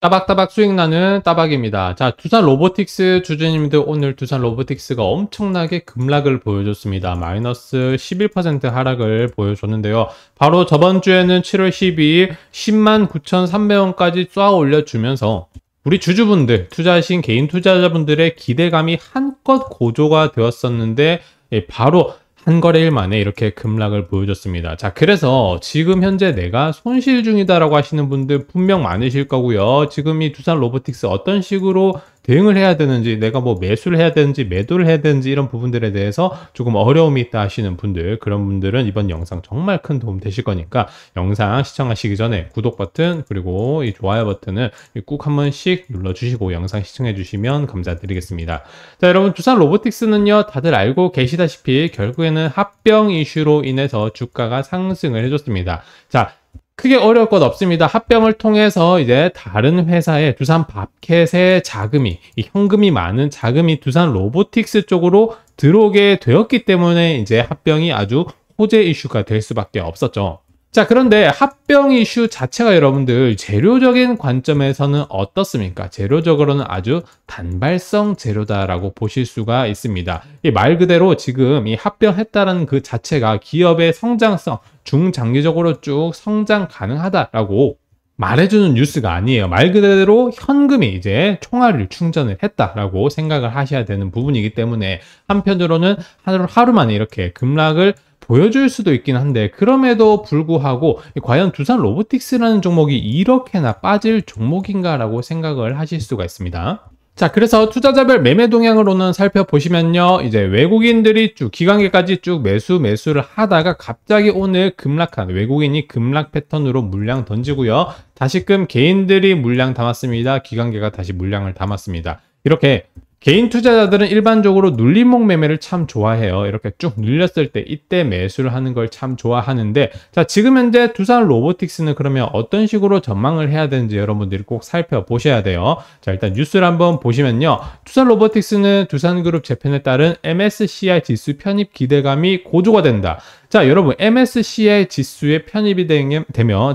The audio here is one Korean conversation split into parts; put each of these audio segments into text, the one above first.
따박따박 수익 나는 따박입니다. 자, 두산 로보틱스 주주님들 오늘 두산 로보틱스가 엄청나게 급락을 보여줬습니다. 마이너스 11% 하락을 보여줬는데요. 바로 저번 주에는 7월 12일 10만 9,300원까지 쏴 올려주면서 우리 주주분들, 투자하신 개인 투자자분들의 기대감이 한껏 고조가 되었었는데 예, 바로 한 거래일 만에 이렇게 급락을 보여줬습니다. 자, 그래서 지금 현재 내가 손실 중이다라고 하시는 분들 분명 많으실 거고요. 지금 이 두산 로보틱스 어떤 식으로 대응을 해야 되는지 내가 뭐 매수를 해야 되는지 매도를 해야 되는지 이런 부분들에 대해서 조금 어려움이 있다 하시는 분들 그런 분들은 이번 영상 정말 큰 도움 되실 거니까 영상 시청하시기 전에 구독 버튼 그리고 이 좋아요 버튼을 꾹한 번씩 눌러주시고 영상 시청해 주시면 감사드리겠습니다. 자 여러분 두산 로보틱스는요 다들 알고 계시다시피 결국에는 합병 이슈로 인해서 주가가 상승을 해줬습니다. 자 크게 어려울 것 없습니다. 합병을 통해서 이제 다른 회사의 두산 밥켓의 자금이 현금이 많은 자금이 두산 로보틱스 쪽으로 들어오게 되었기 때문에 이제 합병이 아주 호재 이슈가 될 수밖에 없었죠. 자 그런데 합병 이슈 자체가 여러분들 재료적인 관점에서는 어떻습니까? 재료적으로는 아주 단발성 재료다라고 보실 수가 있습니다. 이말 그대로 지금 이 합병했다는 그 자체가 기업의 성장성 중장기적으로 쭉 성장 가능하다라고 말해주는 뉴스가 아니에요. 말 그대로 현금이 이제 총알을 충전을 했다라고 생각을 하셔야 되는 부분이기 때문에 한편으로는 하루, 하루만에 이렇게 급락을 보여줄 수도 있긴 한데 그럼에도 불구하고 과연 두산 로보틱스라는 종목이 이렇게나 빠질 종목인가라고 생각을 하실 수가 있습니다. 자 그래서 투자자별 매매 동향으로는 살펴보시면요 이제 외국인들이 쭉 기관계까지 쭉 매수 매수를 하다가 갑자기 오늘 급락한 외국인이 급락 패턴으로 물량 던지고요 다시금 개인들이 물량 담았습니다 기관계가 다시 물량을 담았습니다 이렇게 개인 투자자들은 일반적으로 눌림목 매매를 참 좋아해요. 이렇게 쭉 눌렸을 때 이때 매수를 하는 걸 참 좋아하는데 자 지금 현재 두산 로보틱스는 그러면 어떤 식으로 전망을 해야 되는지 여러분들이 꼭 살펴보셔야 돼요. 자 일단 뉴스를 한번 보시면요. 두산 로보틱스는 두산그룹 재편에 따른 MSCI 지수 편입 기대감이 고조가 된다. 자, 여러분 MSCI 지수에 편입이 되면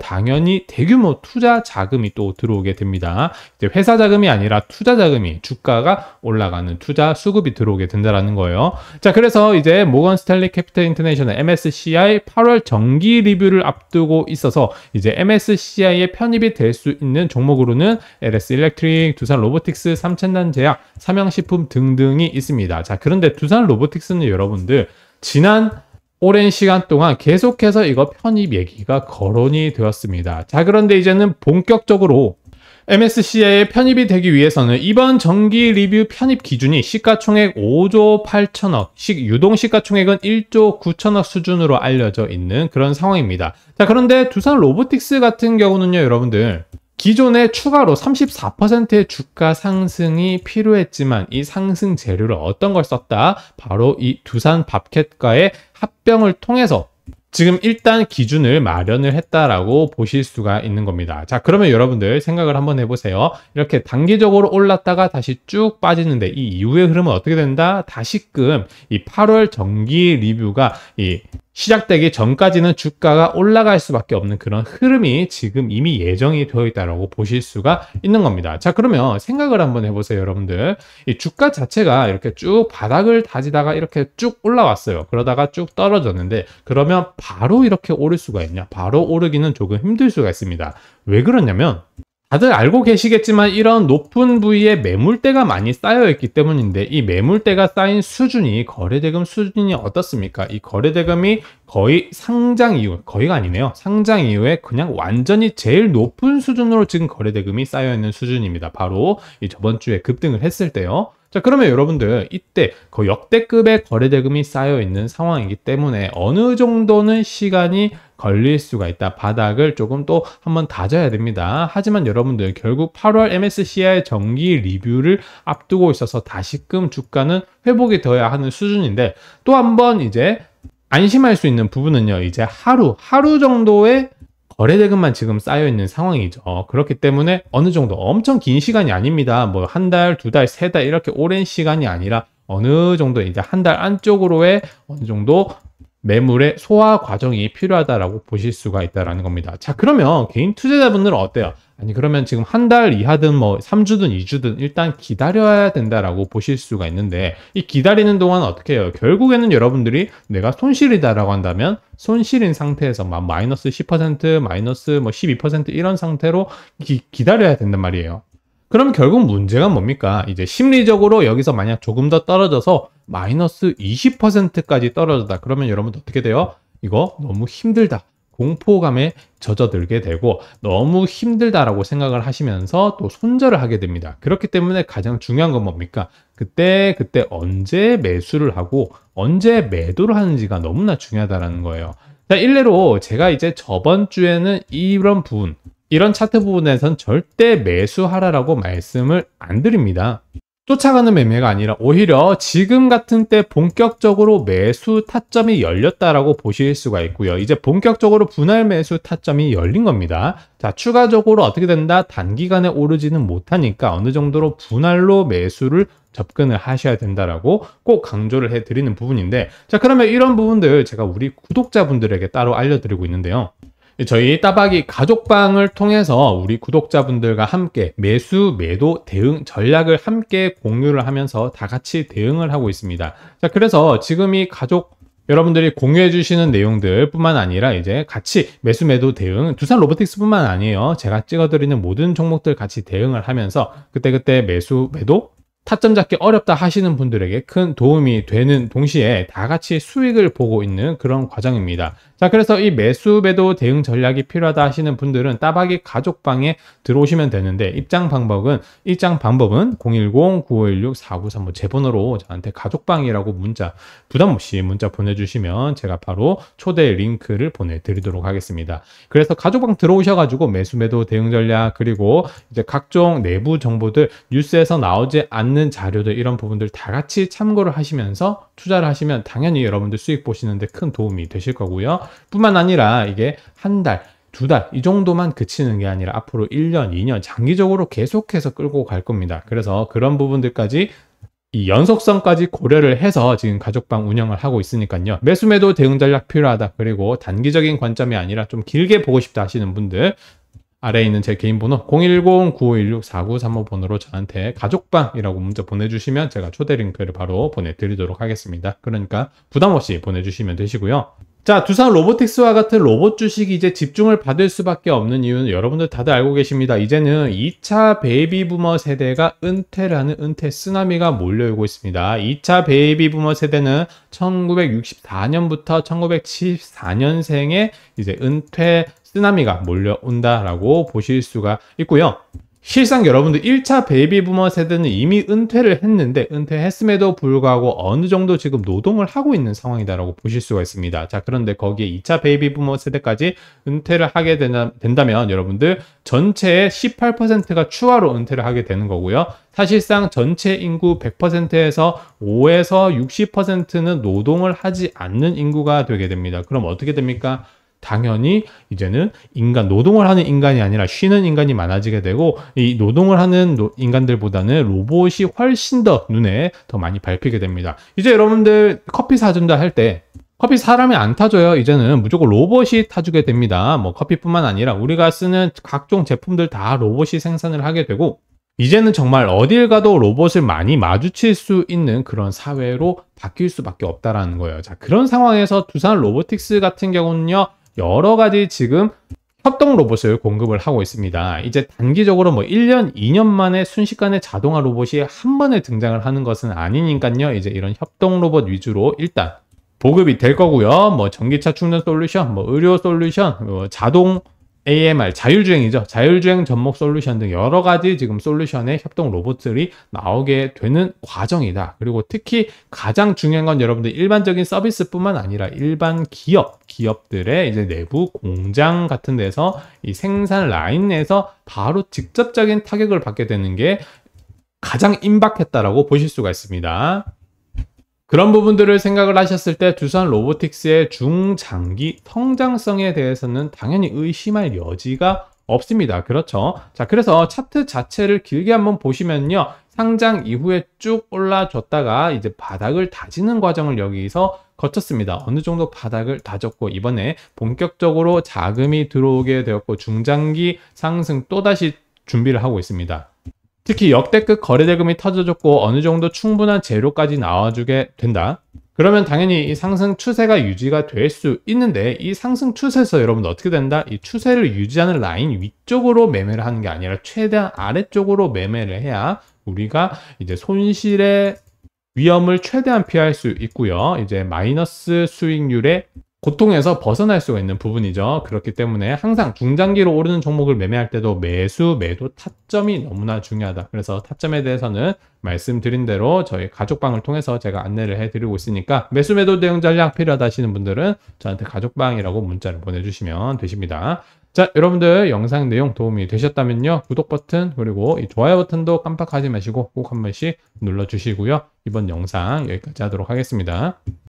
당연히 대규모 투자 자금이 또 들어오게 됩니다. 이제 회사 자금이 아니라 투자 자금이 주가가 올라가는 투자 수급이 들어오게 된다는 거예요. 자, 그래서 이제 모건 스탠리 캐피탈 인터내셔널 MSCI 8월 정기 리뷰를 앞두고 있어서 이제 MSCI에 편입이 될 수 있는 종목으로는 LS 일렉트릭, 두산 로보틱스, 삼천단 제약, 삼양식품 등등이 있습니다. 자, 그런데 두산 로보틱스는 여러분들 지난 오랜 시간 동안 계속해서 이거 편입 얘기가 거론이 되었습니다. 자, 그런데 이제는 본격적으로 MSCI에 편입이 되기 위해서는 이번 정기 리뷰 편입 기준이 시가총액 5조 8천억, 시, 유동 시가총액은 1조 9천억 수준으로 알려져 있는 그런 상황입니다. 자, 그런데 두산 로보틱스 같은 경우는요, 여러분들. 기존에 추가로 34%의 주가 상승이 필요했지만 이 상승 재료를 어떤 걸 썼다? 바로 이 두산 밥캣과의 합병을 통해서 지금 일단 기준을 마련을 했다라고 보실 수가 있는 겁니다. 자, 그러면 여러분들 생각을 한번 해보세요. 이렇게 단기적으로 올랐다가 다시 쭉 빠지는데 이 이후의 흐름은 어떻게 된다? 다시금 이 8월 정기 리뷰가 이 시작되기 전까지는 주가가 올라갈 수밖에 없는 그런 흐름이 지금 이미 예정이 되어 있다라고 보실 수가 있는 겁니다. 자, 그러면 생각을 한번 해보세요, 여러분들. 이 주가 자체가 이렇게 쭉 바닥을 다지다가 이렇게 쭉 올라왔어요. 그러다가 쭉 떨어졌는데, 그러면 바로 이렇게 오를 수가 있냐? 바로 오르기는 조금 힘들 수가 있습니다. 왜 그러냐면, 다들 알고 계시겠지만 이런 높은 부위에 매물대가 많이 쌓여 있기 때문인데 이 매물대가 쌓인 수준이 거래대금 수준이 어떻습니까? 이 거래대금이 거의 상장 이후 거의가 아니네요. 상장 이후에 그냥 완전히 제일 높은 수준으로 지금 거래대금이 쌓여 있는 수준입니다. 바로 이 저번 주에 급등을 했을 때요. 자 그러면 여러분들 이때 그 역대급의 거래대금이 쌓여 있는 상황이기 때문에 어느 정도는 시간이 걸릴 수가 있다. 바닥을 조금 또 한번 다져야 됩니다. 하지만 여러분들 결국 8월 MSCI 정기 리뷰를 앞두고 있어서 다시금 주가는 회복이 되어야 하는 수준인데 또 한번 이제 안심할 수 있는 부분은요. 이제 하루, 하루 정도의 거래대금만 지금 쌓여있는 상황이죠. 그렇기 때문에 어느 정도 엄청 긴 시간이 아닙니다. 뭐 한 달, 두 달, 세 달 이렇게 오랜 시간이 아니라 어느 정도 이제 한 달 안쪽으로의 어느 정도 매물의 소화 과정이 필요하다라고 보실 수가 있다라는 겁니다. 자, 그러면 개인 투자자분들은 어때요? 아니, 그러면 지금 한 달 이하든 뭐 3주든 2주든 일단 기다려야 된다라고 보실 수가 있는데 이 기다리는 동안 어떻게 해요? 결국에는 여러분들이 내가 손실이다라고 한다면 손실인 상태에서 막 마이너스 10%, 마이너스 뭐 12% 이런 상태로 기, 기다려야 된단 말이에요. 그럼 결국 문제가 뭡니까? 이제 심리적으로 여기서 만약 조금 더 떨어져서 마이너스 20%까지 떨어졌다. 그러면 여러분 어떻게 돼요? 이거 너무 힘들다. 공포감에 젖어들게 되고 너무 힘들다라고 생각을 하시면서 또 손절을 하게 됩니다. 그렇기 때문에 가장 중요한 건 뭡니까? 그때 그때 언제 매수를 하고 언제 매도를 하는지가 너무나 중요하다라는 거예요. 자, 일례로 제가 이제 저번 주에는 이런 부분, 이런 차트 부분에선 절대 매수하라라고 말씀을 안 드립니다. 쫓아가는 매매가 아니라 오히려 지금 같은 때 본격적으로 매수 타점이 열렸다라고 보실 수가 있고요. 이제 본격적으로 분할 매수 타점이 열린 겁니다. 자, 추가적으로 어떻게 된다? 단기간에 오르지는 못하니까 어느 정도로 분할로 매수를 접근을 하셔야 된다라고 꼭 강조를 해드리는 부분인데 자, 그러면 이런 부분들 제가 우리 구독자분들에게 따로 알려드리고 있는데요. 저희 따박이 가족방을 통해서 우리 구독자분들과 함께 매수, 매도, 대응 전략을 함께 공유를 하면서 다 같이 대응을 하고 있습니다. 자, 그래서 지금 이 가족 여러분들이 공유해 주시는 내용들 뿐만 아니라 이제 같이 매수 매도 대응 두산 로보틱스 뿐만 아니에요 제가 찍어 드리는 모든 종목들 같이 대응을 하면서 그때그때 매수 매도 타점 잡기 어렵다 하시는 분들에게 큰 도움이 되는 동시에 다 같이 수익을 보고 있는 그런 과정입니다. 자, 그래서 이 매수 매도 대응 전략이 필요하다 하시는 분들은 따박이 가족방에 들어오시면 되는데 입장 방법은 입장 방법은 010-9516-4935 제번호로 저한테 가족방이라고 문자 부담 없이 문자 보내주시면 제가 바로 초대 링크를 보내드리도록 하겠습니다. 그래서 가족방 들어오셔가지고 매수 매도 대응 전략 그리고 이제 각종 내부 정보들 뉴스에서 나오지 않는 남는 자료들 이런 부분들 다 같이 참고를 하시면서 투자를 하시면 당연히 여러분들 수익 보시는데 큰 도움이 되실 거고요. 뿐만 아니라 이게 한 달, 두 달 이 정도만 그치는 게 아니라 앞으로 1년, 2년 장기적으로 계속해서 끌고 갈 겁니다. 그래서 그런 부분들까지 이 연속성까지 고려를 해서 지금 가족방 운영을 하고 있으니까요. 매수매도 대응 전략 필요하다. 그리고 단기적인 관점이 아니라 좀 길게 보고 싶다 하시는 분들 아래에 있는 제 개인 번호 0 1 0 9 5 1 6 4 9 3 5번호로 저한테 가족방이라고 문자 보내주시면 제가 초대 링크를 바로 보내드리도록 하겠습니다. 그러니까 부담 없이 보내주시면 되시고요. 자, 두산 로보틱스와 같은 로봇 주식이 이제 집중을 받을 수밖에 없는 이유는 여러분들 다들 알고 계십니다. 이제는 2차 베이비 부머 세대가 은퇴라는 은퇴 쓰나미가 몰려오고 있습니다. 2차 베이비 부머 세대는 1964년부터 1974년생에 이제 은퇴 쓰나미가 몰려온다라고 보실 수가 있고요. 실상 여러분들 1차 베이비 부머 세대는 이미 은퇴를 했는데 은퇴했음에도 불구하고 어느 정도 지금 노동을 하고 있는 상황이다라고 보실 수가 있습니다. 자, 그런데 거기에 2차 베이비 부머 세대까지 은퇴를 하게 된다면 여러분들 전체의 18%가 추가로 은퇴를 하게 되는 거고요. 사실상 전체 인구 100%에서 5에서 60%는 노동을 하지 않는 인구가 되게 됩니다. 그럼 어떻게 됩니까? 당연히 이제는 인간 노동을 하는 인간이 아니라 쉬는 인간이 많아지게 되고 이 노동을 하는 노, 인간들보다는 로봇이 훨씬 더 눈에 더 많이 밟히게 됩니다. 이제 여러분들 커피 사준다 할 때 커피 사람이 안 타줘요. 이제는 무조건 로봇이 타주게 됩니다. 뭐 커피뿐만 아니라 우리가 쓰는 각종 제품들 다 로봇이 생산을 하게 되고 이제는 정말 어딜 가도 로봇을 많이 마주칠 수 있는 그런 사회로 바뀔 수밖에 없다라는 거예요. 자, 그런 상황에서 두산 로보틱스 같은 경우는요. 여러 가지 지금 협동 로봇을 공급을 하고 있습니다. 이제 단기적으로 뭐 1년, 2년 만에 순식간에 자동화 로봇이 한 번에 등장을 하는 것은 아니니까요. 이제 이런 협동 로봇 위주로 일단 보급이 될 거고요. 뭐 전기차 충전 솔루션, 뭐 의료 솔루션, 뭐 자동 AMR 자율주행이죠. 자율주행 접목 솔루션 등 여러 가지 지금 솔루션의 협동 로봇들이 나오게 되는 과정이다. 그리고 특히 가장 중요한 건 여러분들 일반적인 서비스뿐만 아니라 일반 기업, 기업들의 이제 내부 공장 같은 데서 이 생산 라인에서 바로 직접적인 타격을 받게 되는 게 가장 임박했다라고 보실 수가 있습니다. 그런 부분들을 생각을 하셨을 때 두산 로보틱스의 중장기 성장성에 대해서는 당연히 의심할 여지가 없습니다. 그렇죠. 자, 그래서 차트 자체를 길게 한번 보시면요. 상장 이후에 쭉 올라줬다가 이제 바닥을 다지는 과정을 여기서 거쳤습니다. 어느 정도 바닥을 다졌고 이번에 본격적으로 자금이 들어오게 되었고 중장기 상승 또다시 준비를 하고 있습니다. 특히 역대급 거래대금이 터져줬고 어느 정도 충분한 재료까지 나와주게 된다. 그러면 당연히 이 상승 추세가 유지가 될 수 있는데 이 상승 추세에서 여러분 어떻게 된다? 이 추세를 유지하는 라인 위쪽으로 매매를 하는 게 아니라 최대한 아래쪽으로 매매를 해야 우리가 이제 손실의 위험을 최대한 피할 수 있고요. 이제 마이너스 수익률에 고통에서 벗어날 수가 있는 부분이죠. 그렇기 때문에 항상 중장기로 오르는 종목을 매매할 때도 매수, 매도, 타점이 너무나 중요하다. 그래서 타점에 대해서는 말씀드린 대로 저희 가족방을 통해서 제가 안내를 해드리고 있으니까 매수, 매도 대응 전략 필요하다 하시는 분들은 저한테 가족방이라고 문자를 보내주시면 되십니다. 자 여러분들 영상 내용 도움이 되셨다면요 구독 버튼 그리고 좋아요 버튼도 깜빡하지 마시고 꼭 한 번씩 눌러주시고요 이번 영상 여기까지 하도록 하겠습니다